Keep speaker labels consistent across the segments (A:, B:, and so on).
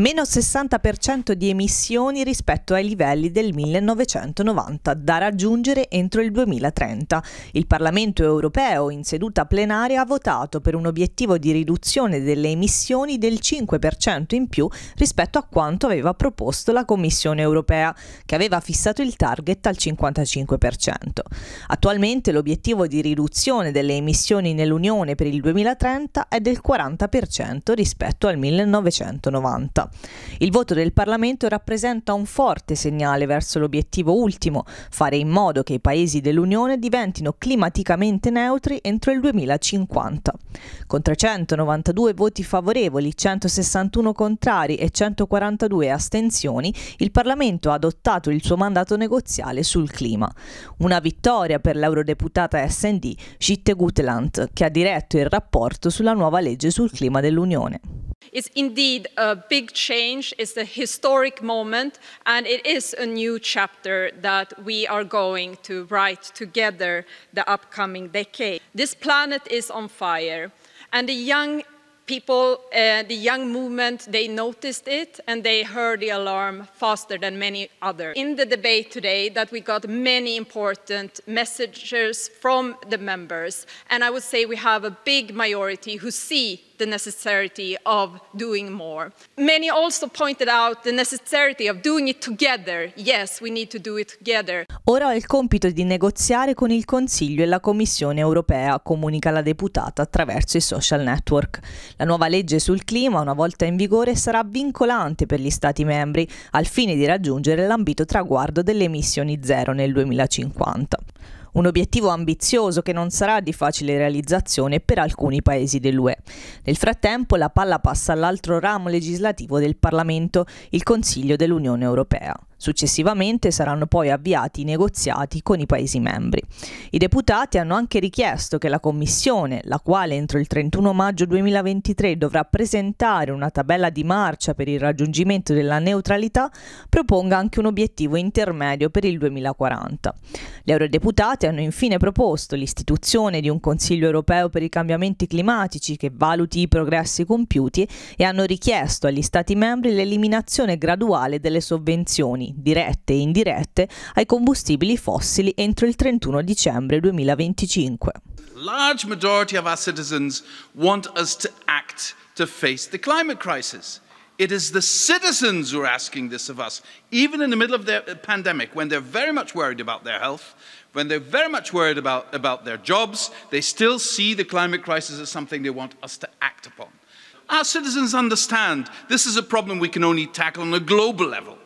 A: meno 60% di emissioni rispetto ai livelli del 1990 da raggiungere entro il 2030. Il Parlamento europeo in seduta plenaria ha votato per un obiettivo di riduzione delle emissioni del 5% in più rispetto a quanto aveva proposto la Commissione europea, che aveva fissato il target al 55%. Attualmente l'obiettivo di riduzione delle emissioni nell'Unione per il 2030 è del 40% rispetto al 1990. Il voto del Parlamento rappresenta un forte segnale verso l'obiettivo ultimo, fare in modo che i paesi dell'Unione diventino climaticamente neutri entro il 2050. Con 392 voti favorevoli, 161 contrari e 142 astensioni, il Parlamento ha adottato il suo mandato negoziale sul clima. Una vittoria per l'eurodeputata SD Schitte Gutland, che ha diretto il rapporto sulla nuova legge sul clima dell'Unione.
B: is indeed a big change, it's a historic moment, and it is a new chapter that we are going to write together the upcoming decade. This planet is on fire, and the young people, uh, the young movement, they noticed it and they heard the alarm faster than many others. In the debate today that we got many important messages from the members and I would say we have a big majority who see the necessity of doing more. Many also pointed out the necessity of doing it together. Yes, we need to do it together.
A: Ora ho il compito di negoziare con il Consiglio e la Commissione europea, comunica la deputata attraverso i social network. La nuova legge sul clima, una volta in vigore, sarà vincolante per gli Stati membri al fine di raggiungere l'ambito traguardo delle emissioni zero nel 2050. Un obiettivo ambizioso che non sarà di facile realizzazione per alcuni paesi dell'UE. Nel frattempo la palla passa all'altro ramo legislativo del Parlamento, il Consiglio dell'Unione Europea. Successivamente saranno poi avviati i negoziati con i Paesi membri. I deputati hanno anche richiesto che la Commissione, la quale entro il 31 maggio 2023 dovrà presentare una tabella di marcia per il raggiungimento della neutralità, proponga anche un obiettivo intermedio per il 2040. Gli eurodeputati hanno infine proposto l'istituzione di un Consiglio europeo per i cambiamenti climatici che valuti i progressi compiuti e hanno richiesto agli Stati membri l'eliminazione graduale delle sovvenzioni dirette e indirette, ai combustibili fossili entro il 31 dicembre 2025.
C: Large majority of our citizens want us to act to face the climate crisis. It is the citizens who are asking this of us, even in the middle of the uh, pandemic, when they're very much worried about their health, when they're very much worried about, about their jobs, they still see the climate crisis as something they want us to act upon. Our citizens understand this is a problem we can only tackle on a global level.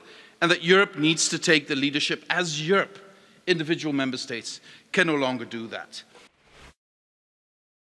C: and that Europe needs to take the leadership as Europe. Individual member states can no longer do that.